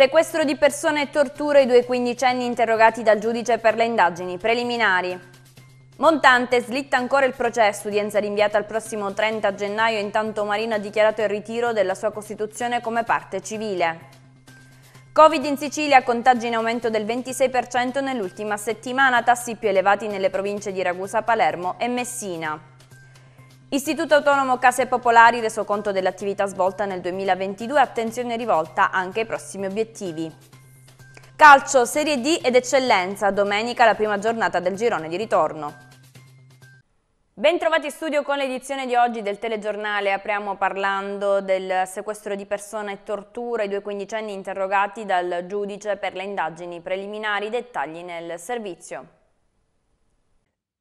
Sequestro di persone e torture i due quindicenni interrogati dal giudice per le indagini preliminari. Montante slitta ancora il processo, udienza rinviata al prossimo 30 gennaio, intanto Marino ha dichiarato il ritiro della sua Costituzione come parte civile. Covid in Sicilia, contagi in aumento del 26% nell'ultima settimana, tassi più elevati nelle province di Ragusa, Palermo e Messina. Istituto Autonomo Case Popolari reso conto dell'attività svolta nel 2022, attenzione rivolta anche ai prossimi obiettivi. Calcio, Serie D ed Eccellenza, domenica la prima giornata del girone di ritorno. Bentrovati in studio con l'edizione di oggi del telegiornale. Apriamo parlando del sequestro di persona e tortura. I due quindicenni interrogati dal giudice per le indagini preliminari. Dettagli nel servizio.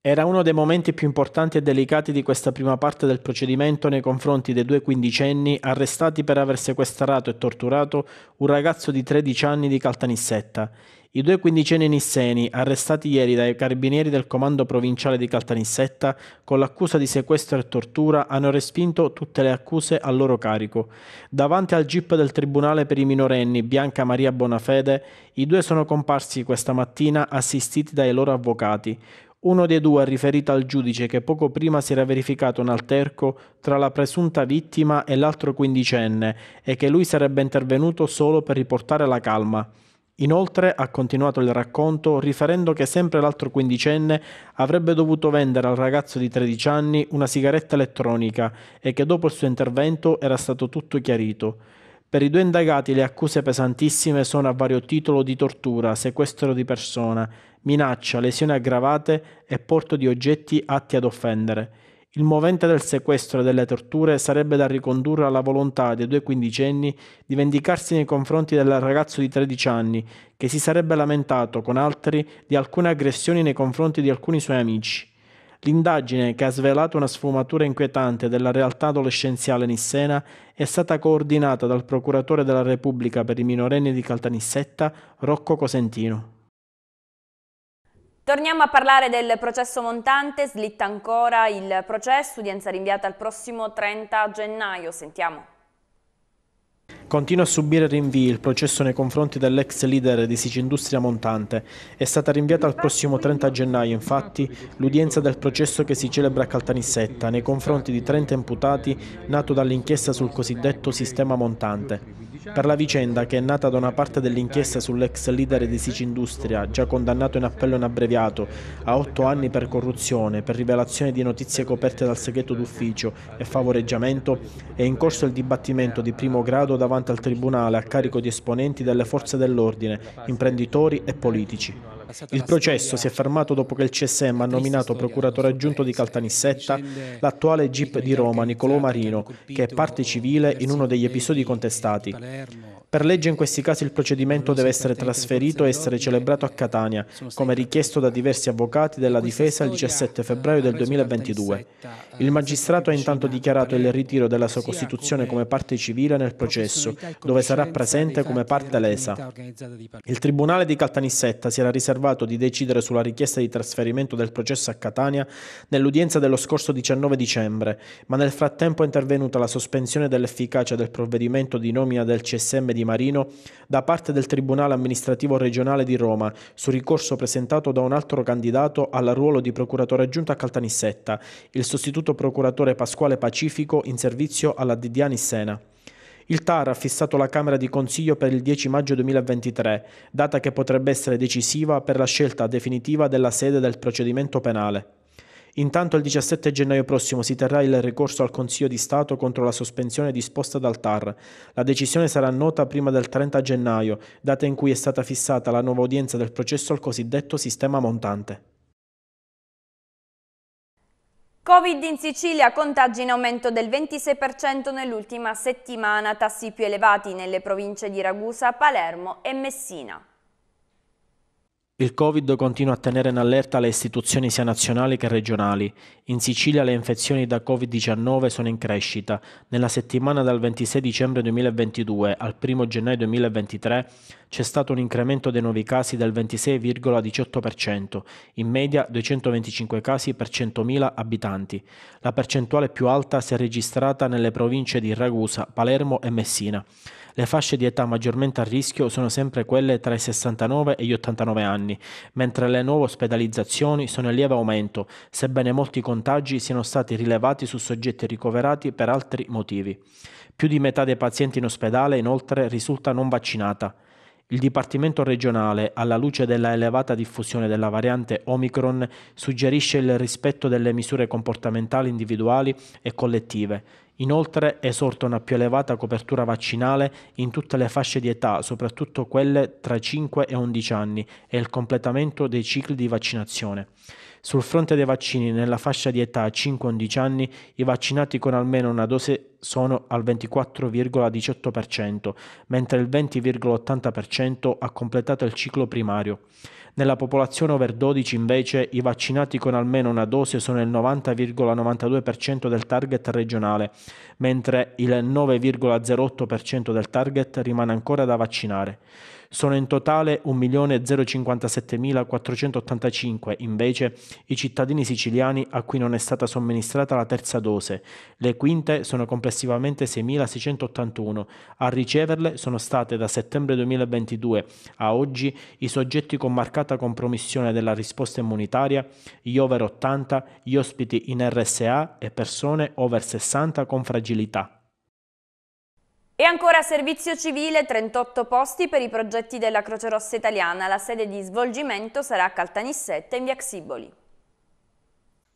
Era uno dei momenti più importanti e delicati di questa prima parte del procedimento nei confronti dei due quindicenni arrestati per aver sequestrato e torturato un ragazzo di 13 anni di Caltanissetta. I due quindicenni nisseni, arrestati ieri dai carabinieri del comando provinciale di Caltanissetta con l'accusa di sequestro e tortura, hanno respinto tutte le accuse a loro carico. Davanti al GIP del Tribunale per i minorenni Bianca Maria Bonafede, i due sono comparsi questa mattina assistiti dai loro avvocati. Uno dei due ha riferito al giudice che poco prima si era verificato un alterco tra la presunta vittima e l'altro quindicenne e che lui sarebbe intervenuto solo per riportare la calma. Inoltre ha continuato il racconto riferendo che sempre l'altro quindicenne avrebbe dovuto vendere al ragazzo di 13 anni una sigaretta elettronica e che dopo il suo intervento era stato tutto chiarito. Per i due indagati le accuse pesantissime sono a vario titolo di tortura, sequestro di persona, minaccia, lesioni aggravate e porto di oggetti atti ad offendere. Il movente del sequestro e delle torture sarebbe da ricondurre alla volontà dei due quindicenni di vendicarsi nei confronti del ragazzo di 13 anni, che si sarebbe lamentato con altri di alcune aggressioni nei confronti di alcuni suoi amici. L'indagine, che ha svelato una sfumatura inquietante della realtà adolescenziale nissena, è stata coordinata dal procuratore della Repubblica per i minorenni di Caltanissetta, Rocco Cosentino. Torniamo a parlare del processo montante, slitta ancora il processo, udienza rinviata al prossimo 30 gennaio, sentiamo. Continua a subire rinvii il processo nei confronti dell'ex leader di Sicindustria Montante. È stata rinviata al prossimo 30 gennaio, infatti, l'udienza del processo che si celebra a Caltanissetta nei confronti di 30 imputati nato dall'inchiesta sul cosiddetto sistema Montante per la vicenda che è nata da una parte dell'inchiesta sull'ex leader di Sici Industria, già condannato in appello in abbreviato a otto anni per corruzione, per rivelazione di notizie coperte dal segreto d'ufficio e favoreggiamento, è in corso il dibattimento di primo grado davanti al Tribunale a carico di esponenti delle forze dell'ordine, imprenditori e politici. Il processo si è fermato dopo che il CSM ha nominato procuratore aggiunto di Caltanissetta l'attuale GIP di Roma Nicolò Marino, che è parte civile in uno degli episodi contestati. Per legge in questi casi il procedimento deve essere trasferito e essere celebrato a Catania, come richiesto da diversi avvocati della difesa il 17 febbraio del 2022. Il magistrato ha intanto dichiarato il ritiro della sua costituzione come parte civile nel processo, dove sarà presente come parte lesa. Il Tribunale di Caltanissetta si era riservato di decidere sulla richiesta di trasferimento del processo a Catania nell'udienza dello scorso 19 dicembre, ma nel frattempo è intervenuta la sospensione dell'efficacia del provvedimento di nomina del CSM di di Marino da parte del Tribunale amministrativo regionale di Roma su ricorso presentato da un altro candidato al ruolo di procuratore aggiunto a Caltanissetta, il sostituto procuratore Pasquale Pacifico in servizio alla DDA Nissena. Il TAR ha fissato la Camera di Consiglio per il 10 maggio 2023, data che potrebbe essere decisiva per la scelta definitiva della sede del procedimento penale. Intanto il 17 gennaio prossimo si terrà il ricorso al Consiglio di Stato contro la sospensione disposta dal TAR. La decisione sarà nota prima del 30 gennaio, data in cui è stata fissata la nuova udienza del processo al cosiddetto sistema montante. Covid in Sicilia, contagi in aumento del 26% nell'ultima settimana, tassi più elevati nelle province di Ragusa, Palermo e Messina. Il Covid continua a tenere in allerta le istituzioni sia nazionali che regionali. In Sicilia le infezioni da Covid-19 sono in crescita. Nella settimana dal 26 dicembre 2022 al 1 gennaio 2023 c'è stato un incremento dei nuovi casi del 26,18%, in media 225 casi per 100.000 abitanti. La percentuale più alta si è registrata nelle province di Ragusa, Palermo e Messina. Le fasce di età maggiormente a rischio sono sempre quelle tra i 69 e gli 89 anni, mentre le nuove ospedalizzazioni sono in lieve aumento, sebbene molti contagi siano stati rilevati su soggetti ricoverati per altri motivi. Più di metà dei pazienti in ospedale inoltre risulta non vaccinata. Il Dipartimento regionale, alla luce della elevata diffusione della variante Omicron, suggerisce il rispetto delle misure comportamentali individuali e collettive. Inoltre esorta una più elevata copertura vaccinale in tutte le fasce di età, soprattutto quelle tra 5 e 11 anni, e il completamento dei cicli di vaccinazione. Sul fronte dei vaccini, nella fascia di età 5-11 anni, i vaccinati con almeno una dose sono al 24,18%, mentre il 20,80% ha completato il ciclo primario. Nella popolazione over 12 invece i vaccinati con almeno una dose sono il 90,92% del target regionale, mentre il 9,08% del target rimane ancora da vaccinare. Sono in totale 1.057.485 invece i cittadini siciliani a cui non è stata somministrata la terza dose. Le quinte sono complessivamente 6.681. A riceverle sono state da settembre 2022 a oggi i soggetti con marcata compromissione della risposta immunitaria, gli over 80, gli ospiti in RSA e persone over 60 con fragilità. E ancora servizio civile, 38 posti per i progetti della Croce Rossa Italiana. La sede di svolgimento sarà a Caltanissetta in via Xiboli.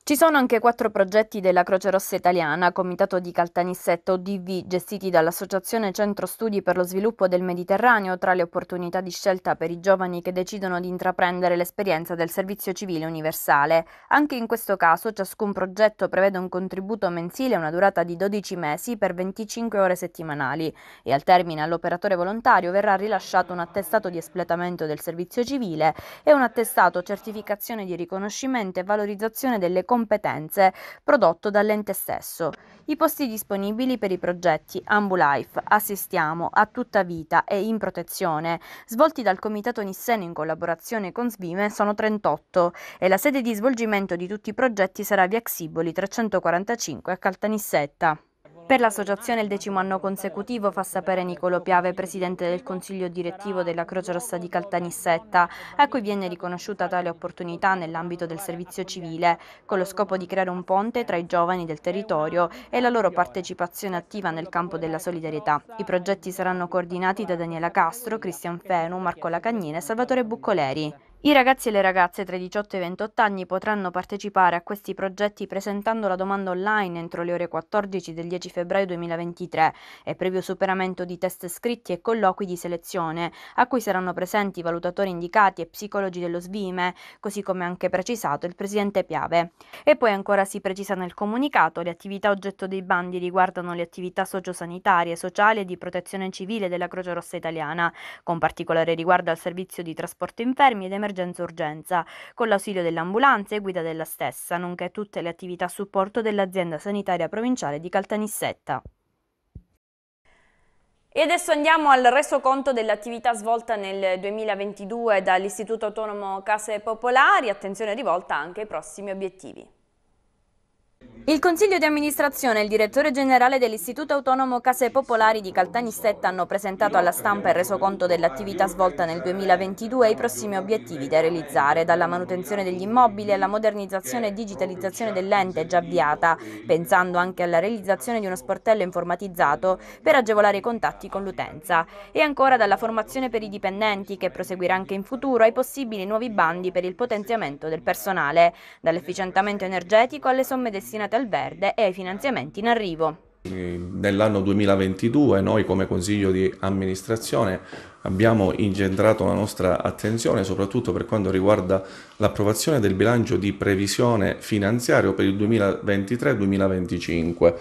Ci sono anche quattro progetti della Croce Rossa Italiana, Comitato di Caltanissetto DV, gestiti dall'Associazione Centro Studi per lo Sviluppo del Mediterraneo, tra le opportunità di scelta per i giovani che decidono di intraprendere l'esperienza del servizio civile universale. Anche in questo caso ciascun progetto prevede un contributo mensile a una durata di 12 mesi per 25 ore settimanali e al termine all'operatore volontario verrà rilasciato un attestato di espletamento del servizio civile e un attestato certificazione di riconoscimento e valorizzazione delle competenze competenze prodotto dall'ente stesso. I posti disponibili per i progetti Ambulife, Assistiamo, A Tutta Vita e In Protezione, svolti dal Comitato Nisseno in collaborazione con Svime, sono 38 e la sede di svolgimento di tutti i progetti sarà via Xiboli 345 a Caltanissetta. Per l'associazione il decimo anno consecutivo fa sapere Nicolo Piave, presidente del consiglio direttivo della Croce Rossa di Caltanissetta, a cui viene riconosciuta tale opportunità nell'ambito del servizio civile, con lo scopo di creare un ponte tra i giovani del territorio e la loro partecipazione attiva nel campo della solidarietà. I progetti saranno coordinati da Daniela Castro, Cristian Fenu, Marco Lacagnina e Salvatore Buccoleri. I ragazzi e le ragazze tra i 18 e i 28 anni potranno partecipare a questi progetti presentando la domanda online entro le ore 14 del 10 febbraio 2023 e previo superamento di test scritti e colloqui di selezione, a cui saranno presenti valutatori indicati e psicologi dello SVIME, così come anche precisato il presidente Piave. E poi ancora si precisa nel comunicato, le attività oggetto dei bandi riguardano le attività sociosanitarie, sociali e di protezione civile della Croce Rossa Italiana, con particolare riguardo al servizio di trasporto infermi ed emergenza emergenza-urgenza, con l'ausilio dell'ambulanza e guida della stessa, nonché tutte le attività a supporto dell'azienda sanitaria provinciale di Caltanissetta. E adesso andiamo al resoconto dell'attività svolta nel 2022 dall'Istituto Autonomo Case Popolari, attenzione rivolta anche ai prossimi obiettivi. Il Consiglio di amministrazione e il direttore generale dell'Istituto Autonomo Case Popolari di Caltanissetta hanno presentato alla stampa il resoconto dell'attività svolta nel 2022 e i prossimi obiettivi da realizzare, dalla manutenzione degli immobili alla modernizzazione e digitalizzazione dell'ente già avviata, pensando anche alla realizzazione di uno sportello informatizzato per agevolare i contatti con l'utenza e ancora dalla formazione per i dipendenti che proseguirà anche in futuro ai possibili nuovi bandi per il potenziamento del personale, dall'efficientamento energetico alle somme destinate destinate al verde e ai finanziamenti in arrivo. Nell'anno 2022 noi come Consiglio di amministrazione abbiamo ingendrato la nostra attenzione soprattutto per quanto riguarda l'approvazione del bilancio di previsione finanziario per il 2023-2025.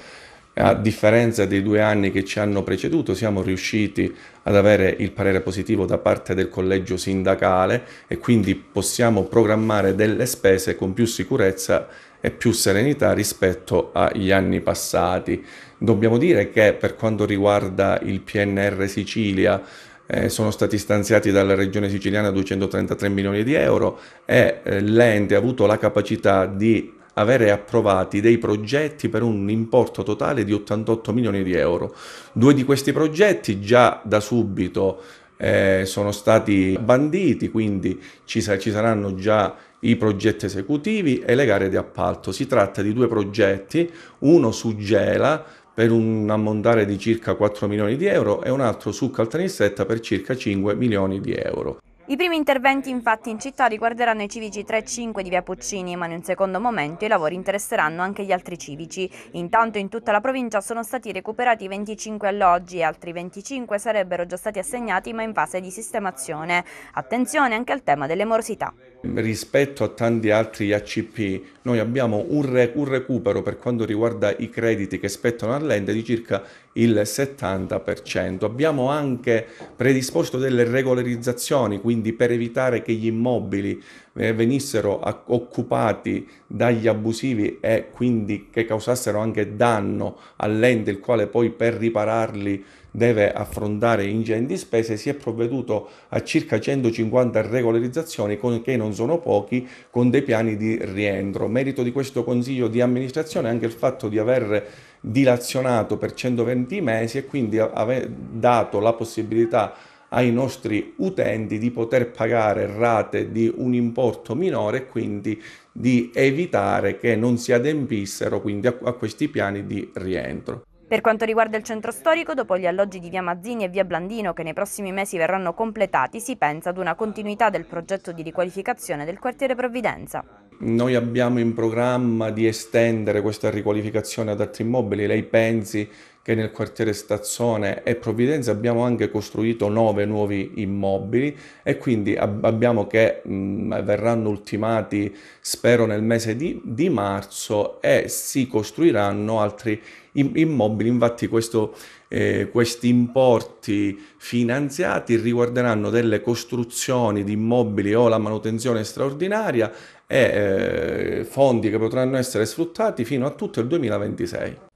A differenza dei due anni che ci hanno preceduto, siamo riusciti ad avere il parere positivo da parte del collegio sindacale e quindi possiamo programmare delle spese con più sicurezza e più serenità rispetto agli anni passati. Dobbiamo dire che per quanto riguarda il PNR Sicilia, eh, sono stati stanziati dalla regione siciliana 233 milioni di euro e eh, l'ente ha avuto la capacità di avere approvati dei progetti per un importo totale di 88 milioni di euro. Due di questi progetti già da subito eh, sono stati banditi, quindi ci, sa- ci saranno già i progetti esecutivi e le gare di appalto. Si tratta di due progetti, uno su Gela per un ammontare di circa 4 milioni di euro e un altro su Caltanissetta per circa 5 milioni di euro. I primi interventi infatti in città riguarderanno i civici 3 e 5 di via Puccini, ma in un secondo momento i lavori interesseranno anche gli altri civici. Intanto in tutta la provincia sono stati recuperati 25 alloggi e altri 25 sarebbero già stati assegnati ma in fase di sistemazione. Attenzione anche al tema delle morosità. Rispetto a tanti altri ACP noi abbiamo un, rec un recupero per quanto riguarda i crediti che spettano all'ente di circa il 70%. Abbiamo anche predisposto delle regolarizzazioni, quindi quindi per evitare che gli immobili eh, venissero a- occupati dagli abusivi e quindi che causassero anche danno all'ente il quale poi per ripararli deve affrontare ingenti spese, si è provveduto a circa 150 regolarizzazioni che non sono pochi con dei piani di rientro. Merito di questo consiglio di amministrazione è anche il fatto di aver dilazionato per 120 mesi e quindi aver dato la possibilità ai nostri utenti di poter pagare rate di un importo minore e quindi di evitare che non si adempissero quindi a, a questi piani di rientro. Per quanto riguarda il centro storico, dopo gli alloggi di via Mazzini e via Blandino che nei prossimi mesi verranno completati, si pensa ad una continuità del progetto di riqualificazione del quartiere Provvidenza. Noi abbiamo in programma di estendere questa riqualificazione ad altri immobili, lei pensi che nel quartiere Stazzone e Provvidenza abbiamo anche costruito nove nuovi immobili e quindi abbiamo che mh, verranno ultimati spero nel mese di, di marzo e si costruiranno altri immobili. Infatti questo, eh, questi importi finanziati riguarderanno delle costruzioni di immobili o la manutenzione straordinaria e eh, fondi che potranno essere sfruttati fino a tutto il 2026.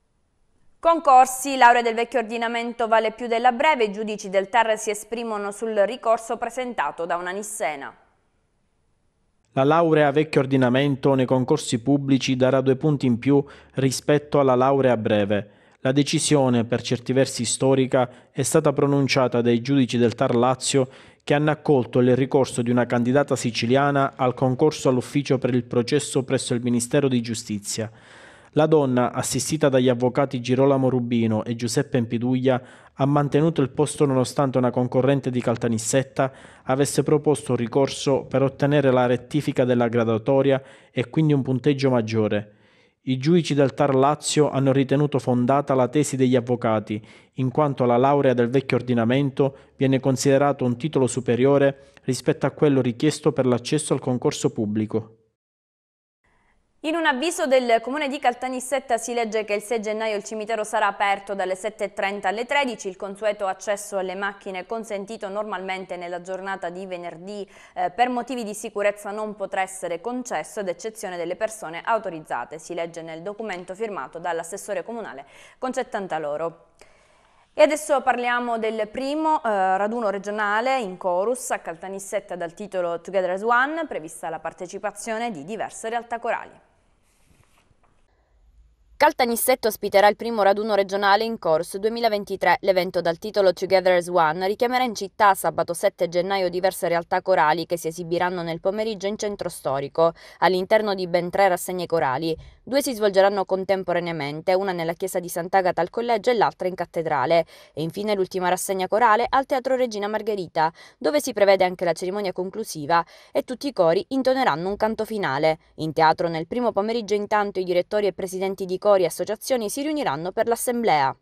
Concorsi, laurea del vecchio ordinamento vale più della breve, i giudici del TAR si esprimono sul ricorso presentato da una Nissena. La laurea vecchio ordinamento nei concorsi pubblici darà due punti in più rispetto alla laurea breve. La decisione, per certi versi storica, è stata pronunciata dai giudici del Tar Lazio che hanno accolto il ricorso di una candidata siciliana al concorso all'ufficio per il processo presso il Ministero di Giustizia. La donna, assistita dagli avvocati Girolamo Rubino e Giuseppe Empiduglia, ha mantenuto il posto nonostante una concorrente di Caltanissetta avesse proposto un ricorso per ottenere la rettifica della gradatoria e quindi un punteggio maggiore. I giudici del Tar Lazio hanno ritenuto fondata la tesi degli avvocati, in quanto la laurea del vecchio ordinamento viene considerato un titolo superiore rispetto a quello richiesto per l'accesso al concorso pubblico. In un avviso del comune di Caltanissetta si legge che il 6 gennaio il cimitero sarà aperto dalle 7.30 alle 13, il consueto accesso alle macchine consentito normalmente nella giornata di venerdì eh, per motivi di sicurezza non potrà essere concesso ad eccezione delle persone autorizzate, si legge nel documento firmato dall'assessore comunale Concettantalloro. E adesso parliamo del primo eh, raduno regionale in chorus a Caltanissetta dal titolo Together as One, prevista la partecipazione di diverse realtà corali. Caltanissetto ospiterà il primo raduno regionale in corso 2023. L'evento dal titolo Together as One richiamerà in città sabato 7 gennaio diverse realtà corali che si esibiranno nel pomeriggio in centro storico, all'interno di ben tre rassegne corali. Due si svolgeranno contemporaneamente, una nella chiesa di Sant'Agata al collegio e l'altra in cattedrale. E infine l'ultima rassegna corale al Teatro Regina Margherita, dove si prevede anche la cerimonia conclusiva e tutti i cori intoneranno un canto finale. In teatro nel primo pomeriggio intanto i direttori e presidenti di cori e associazioni si riuniranno per l'assemblea.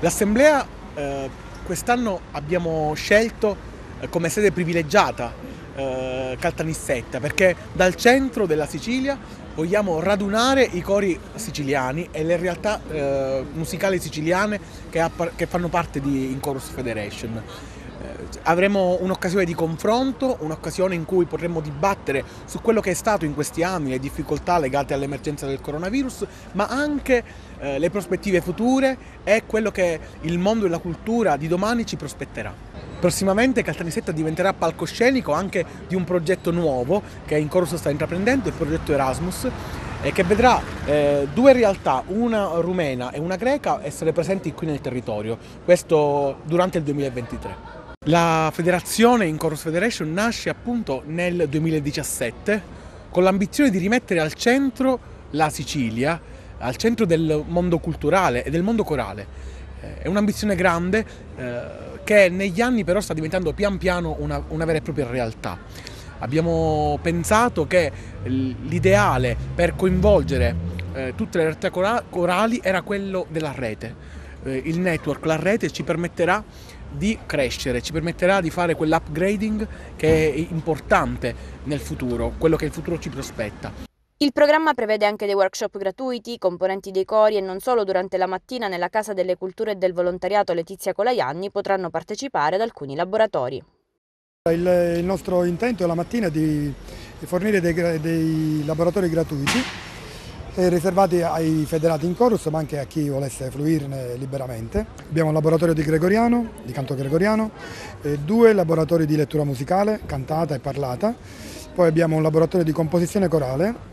L'assemblea eh, quest'anno abbiamo scelto eh, come sede privilegiata eh, Caltanissetta perché dal centro della Sicilia vogliamo radunare i cori siciliani e le realtà eh, musicali siciliane che, app- che, fanno parte di Incorus Federation. Eh, avremo un'occasione di confronto, un'occasione in cui potremo dibattere su quello che è stato in questi anni, le difficoltà legate all'emergenza del coronavirus, ma anche eh, le prospettive future e quello che il mondo e la cultura di domani ci prospetterà. Prossimamente Caltanissetta diventerà palcoscenico anche di un progetto nuovo che in corso sta intraprendendo, il progetto Erasmus, e eh, che vedrà eh, due realtà, una rumena e una greca, essere presenti qui nel territorio, questo durante il 2023. La federazione in Federation nasce appunto nel 2017 con l'ambizione di rimettere al centro la Sicilia, al centro del mondo culturale e del mondo corale. Eh, è un'ambizione grande. Eh, che negli anni però sta diventando pian piano una, una vera e propria realtà. Abbiamo pensato che l'ideale per coinvolgere eh, tutte le realtà corali era quello della rete. Eh, il network, la rete ci permetterà di crescere, ci permetterà di fare quell'upgrading che è importante nel futuro, quello che il futuro ci prospetta. Il programma prevede anche dei workshop gratuiti, componenti dei cori e non solo durante la mattina nella Casa delle Culture e del Volontariato Letizia Colaianni potranno partecipare ad alcuni laboratori. Il, il nostro intento è la mattina di, di fornire dei, dei, laboratori gratuiti eh, riservati ai federati in chorus ma anche a chi volesse fluirne liberamente. Abbiamo un laboratorio di gregoriano, di canto gregoriano, eh, due laboratori di lettura musicale, cantata e parlata, poi abbiamo un laboratorio di composizione corale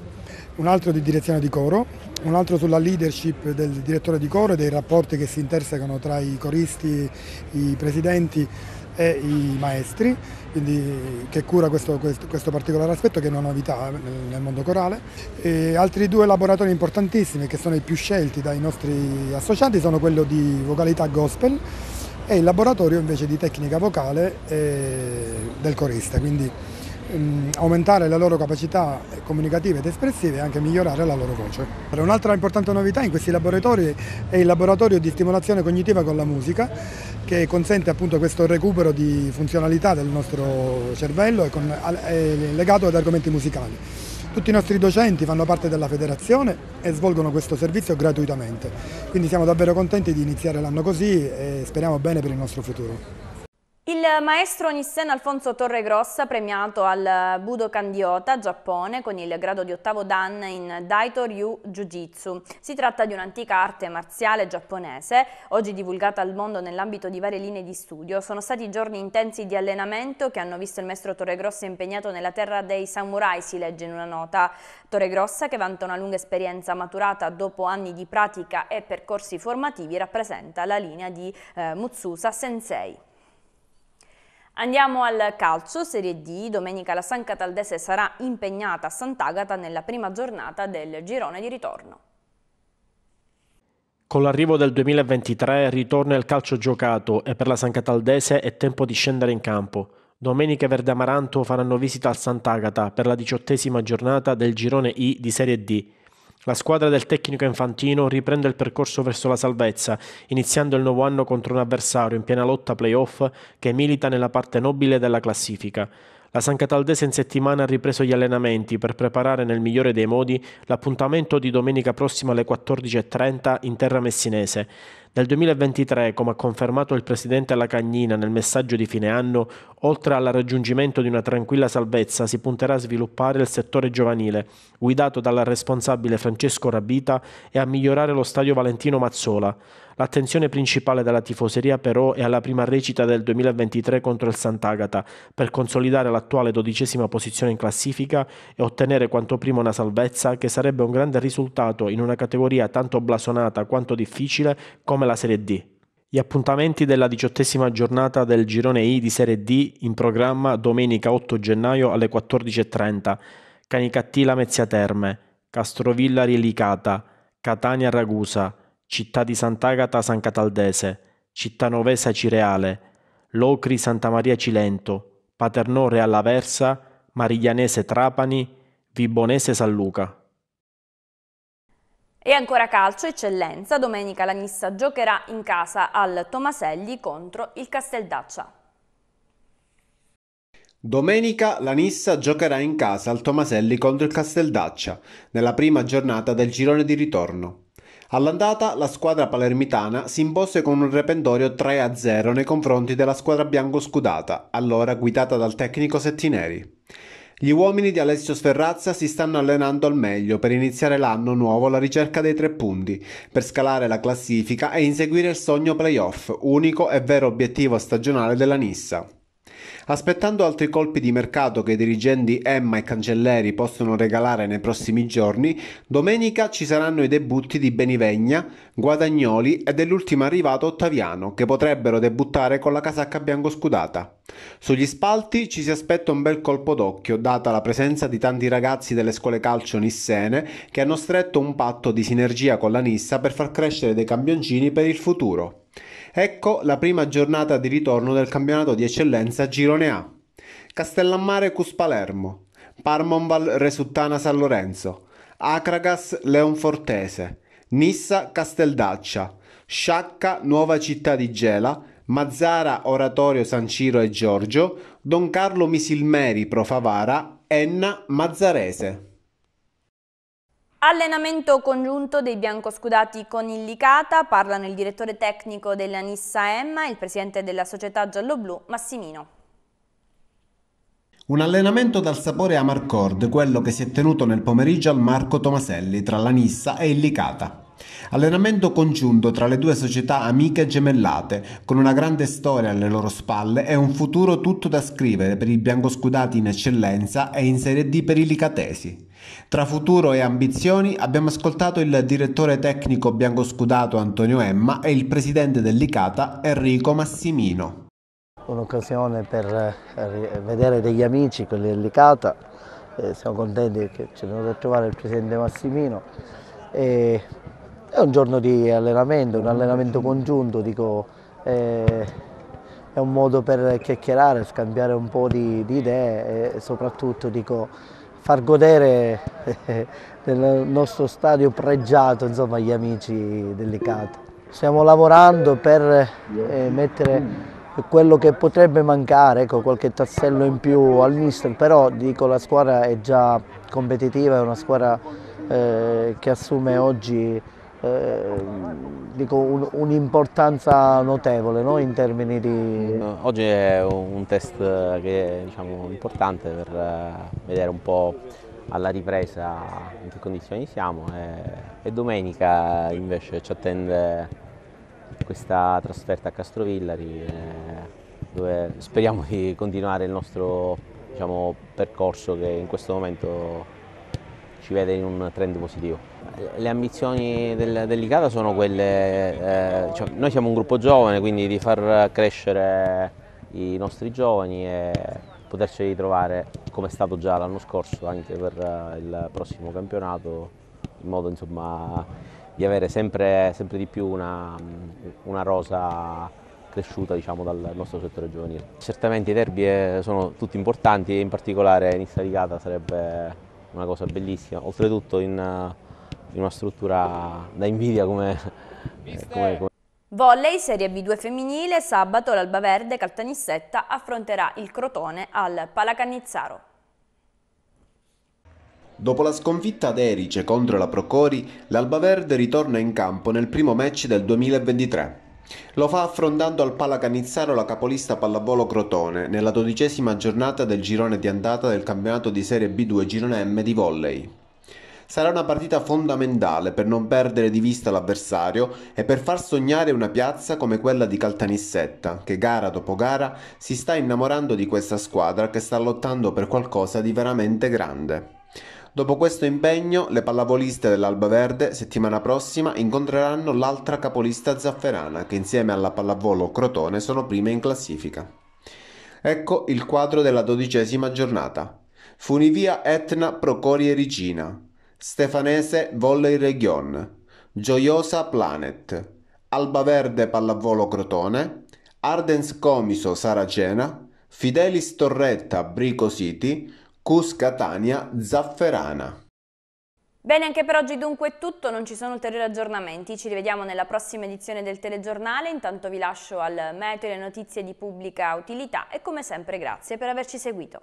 un altro di direzione di coro, un altro sulla leadership del direttore di coro e dei rapporti che si intersecano tra i coristi, i presidenti e i maestri, quindi che cura questo, questo, questo, particolare aspetto che è una novità nel, mondo corale. E altri due laboratori importantissimi che sono i più scelti dai nostri associati sono quello di vocalità gospel e il laboratorio invece di tecnica vocale eh, del corista, quindi Ehm, aumentare le loro capacità comunicative ed espressive e anche migliorare la loro voce. Un'altra importante novità in questi laboratori è il laboratorio di stimolazione cognitiva con la musica che consente appunto questo recupero di funzionalità del nostro cervello e, con, e legato ad argomenti musicali. Tutti i nostri docenti fanno parte della federazione e svolgono questo servizio gratuitamente, quindi siamo davvero contenti di iniziare l'anno così e speriamo bene per il nostro futuro. Il maestro Nissen Alfonso Torregrossa, premiato al Budokan di Ota, Giappone, con il grado di ottavo dan in Daito Ryu Jiu-Jitsu. Si tratta di un'antica arte marziale giapponese, oggi divulgata al mondo nell'ambito di varie linee di studio. Sono stati giorni intensi di allenamento che hanno visto il maestro Torregrossa impegnato nella terra dei samurai, si legge in una nota. Torregrossa, che vanta una lunga esperienza maturata dopo anni di pratica e percorsi formativi, rappresenta la linea di eh, Mutsusa Sensei. Andiamo al calcio, Serie D. Domenica la San Cataldese sarà impegnata a Sant'Agata nella prima giornata del girone di ritorno. Con l'arrivo del 2023 ritorna il calcio giocato e per la San Cataldese è tempo di scendere in campo. Domenica Verde Amaranto faranno visita al Sant'Agata per la diciottesima giornata del girone I di Serie D la squadra del tecnico infantino riprende il percorso verso la salvezza, iniziando il nuovo anno contro un avversario in piena lotta playoff che milita nella parte nobile della classifica. La San Cataldese in settimana ha ripreso gli allenamenti per preparare nel migliore dei modi l'appuntamento di domenica prossima alle 14.30 in terra messinese. Nel 2023, come ha confermato il presidente alla Cagnina nel messaggio di fine anno, oltre al raggiungimento di una tranquilla salvezza, si punterà a sviluppare il settore giovanile, guidato dal responsabile Francesco Rabita, e a migliorare lo stadio Valentino Mazzola. L'attenzione principale della tifoseria però è alla prima recita del 2023 contro il Sant'Agata per consolidare l'attuale dodicesima posizione in classifica e ottenere quanto prima una salvezza che sarebbe un grande risultato in una categoria tanto blasonata quanto difficile come come la Serie D. Gli appuntamenti della diciottesima giornata del girone I di Serie D in programma domenica 8 gennaio alle 14.30. Canicattila Mezzia Terme, Castrovilla Rielicata, Catania Ragusa, Città di Sant'Agata San Cataldese, Città Novesa Cireale, Locri Santa Maria Cilento, Paternò Realla Versa, Mariglianese Trapani, Vibonese San Luca. E ancora calcio, eccellenza, domenica la Nissa giocherà in casa al Tomaselli contro il Casteldaccia. Domenica la Nissa giocherà in casa al Tomaselli contro il Casteldaccia, nella prima giornata del girone di ritorno. All'andata la squadra palermitana si impose con un repentorio 3-0 nei confronti della squadra bianco-scudata, allora guidata dal tecnico Settineri. Gli uomini di Alessio Sferrazza si stanno allenando al meglio per iniziare l'anno nuovo alla ricerca dei tre punti, per scalare la classifica e inseguire il sogno playoff, unico e vero obiettivo stagionale della Nissa. Aspettando altri colpi di mercato che i dirigenti Emma e Cancelleri possono regalare nei prossimi giorni, domenica ci saranno i debutti di Benivegna, Guadagnoli e dell'ultimo arrivato Ottaviano, che potrebbero debuttare con la casacca bianco scudata. Sugli spalti ci si aspetta un bel colpo d'occhio, data la presenza di tanti ragazzi delle scuole calcio nissene che hanno stretto un patto di sinergia con la Nissa per far crescere dei campioncini per il futuro. Ecco la prima giornata di ritorno del campionato di eccellenza Girone A. Castellammare Cus Palermo, Parmonval Resuttana San Lorenzo, Acragas Leonfortese, Nissa Casteldaccia, Sciacca Nuova Città di Gela, Mazzara Oratorio San Ciro e Giorgio, Don Carlo Misilmeri Profavara, Enna Mazzarese. Allenamento congiunto dei biancoscudati con il Licata, parlano il direttore tecnico della Nissa Emma e il presidente della società gialloblu Massimino. Un allenamento dal sapore amarcord, quello che si è tenuto nel pomeriggio al Marco Tomaselli tra la Nissa e il Licata. Allenamento congiunto tra le due società amiche gemellate, con una grande storia alle loro spalle e un futuro tutto da scrivere per i biancoscudati in eccellenza e in Serie D per i licatesi. Tra futuro e ambizioni abbiamo ascoltato il direttore tecnico biancoscudato Antonio Emma e il presidente dell'Icata Enrico Massimino. Un'occasione per eh, vedere degli amici, quelli dell'Icata, eh, siamo contenti che ci è venuto a trovare il presidente Massimino e è un giorno di allenamento, un allenamento congiunto, dico, eh, è un modo per chiacchierare, scambiare un po' di, di idee e soprattutto dico, far godere eh, del nostro stadio pregiato insomma, agli amici delicato. Stiamo lavorando per eh, mettere quello che potrebbe mancare, ecco, qualche tassello in più al mister, però dico la squadra è già competitiva, è una squadra eh, che assume oggi Ehm, un'importanza notevole no? in termini di... Mm, oggi è un test che è diciamo, importante per eh, vedere un po' alla ripresa in che condizioni siamo e, eh, e domenica invece ci attende questa trasferta a Castrovillari eh, dove speriamo di continuare il nostro diciamo, percorso che in questo momento ci vede in un trend positivo le ambizioni del, dell'ICADA sono quelle, eh, cioè noi siamo un gruppo giovane quindi di far crescere i nostri giovani e poterci ritrovare come è stato già l'anno scorso anche per eh, il prossimo campionato in modo insomma, di avere sempre, sempre di più una, una rosa cresciuta diciamo, dal nostro settore giovanile. Certamente i derby eh, sono tutti importanti in particolare Nissa Ligata sarebbe una cosa bellissima, oltretutto in in una struttura da invidia come... come, come. Volley Serie B2 femminile, sabato l'Albaverde Caltanissetta affronterà il Crotone al Palacannizzaro. Dopo la sconfitta ad Erice contro la Procori, l'Albaverde ritorna in campo nel primo match del 2023. Lo fa affrontando al Palacannizzaro la capolista pallavolo Crotone nella dodicesima giornata del girone di andata del campionato di Serie B2 Girone M di Volley. Sarà una partita fondamentale per non perdere di vista l'avversario e per far sognare una piazza come quella di Caltanissetta, che gara dopo gara si sta innamorando di questa squadra che sta lottando per qualcosa di veramente grande. Dopo questo impegno, le pallavoliste dell'Alba Verde settimana prossima incontreranno l'altra capolista zafferana che insieme alla pallavolo Crotone sono prime in classifica. Ecco il quadro della dodicesima giornata. Funivia Etna Procorie Ricina, Stefanese Volley Region, Gioiosa Planet, Albaverde Pallavolo Crotone, Ardens Comiso Saracena, Fidelis Torretta Brico City, Cus Catania Zafferana. Bene, anche per oggi dunque è tutto, non ci sono ulteriori aggiornamenti, ci rivediamo nella prossima edizione del telegiornale, intanto vi lascio al meteo e le notizie di pubblica utilità e come sempre grazie per averci seguito.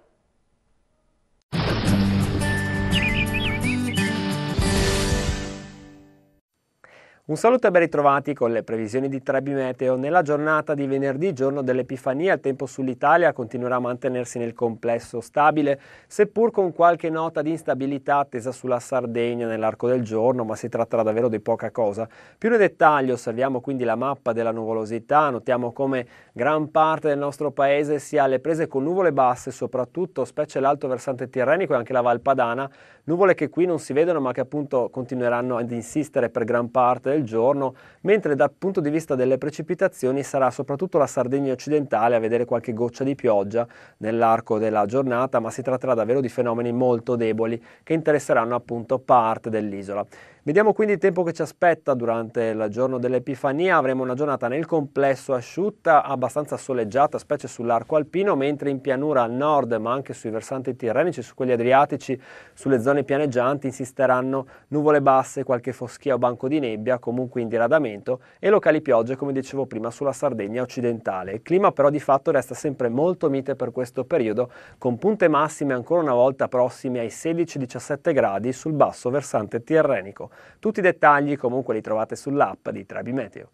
Un saluto e ben ritrovati con le previsioni di Trebi Meteo. Nella giornata di venerdì, giorno dell'Epifania, il tempo sull'Italia continuerà a mantenersi nel complesso stabile, seppur con qualche nota di instabilità attesa sulla Sardegna nell'arco del giorno, ma si tratterà davvero di poca cosa. Più nei dettagli osserviamo quindi la mappa della nuvolosità, notiamo come gran parte del nostro paese sia alle prese con nuvole basse, soprattutto specie l'alto versante tirrenico e anche la Valpadana, nuvole che qui non si vedono ma che appunto continueranno ad insistere per gran parte del giorno, mentre dal punto di vista delle precipitazioni sarà soprattutto la Sardegna occidentale a vedere qualche goccia di pioggia nell'arco della giornata, ma si tratterà davvero di fenomeni molto deboli che interesseranno appunto parte dell'isola. Vediamo quindi il tempo che ci aspetta durante il giorno dell'Epifania, avremo una giornata nel complesso asciutta, abbastanza soleggiata, specie sull'arco alpino, mentre in pianura al nord, ma anche sui versanti tirrenici, su quelli adriatici, sulle zone pianeggianti, insisteranno nuvole basse, qualche foschia o banco di nebbia, comunque in diradamento, e locali piogge, come dicevo prima, sulla Sardegna occidentale. Il clima però di fatto resta sempre molto mite per questo periodo, con punte massime ancora una volta prossime ai 16-17 gradi sul basso versante tirrenico. Tutti i dettagli comunque li trovate sull'app di Trebi Meteo.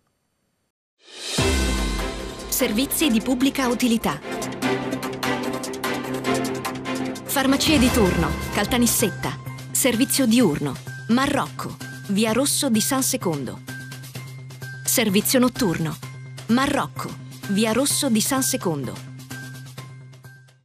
Servizi di pubblica utilità. Farmacie di turno, Caltanissetta, servizio diurno, Marrocco, Via Rosso di San Secondo. Servizio notturno, Marrocco, Via Rosso di San Secondo.